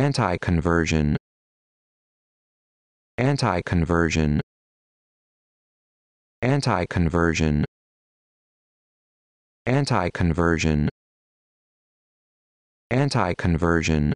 Anti-conversion Anti-conversion Anti-conversion Anti-conversion Anti-conversion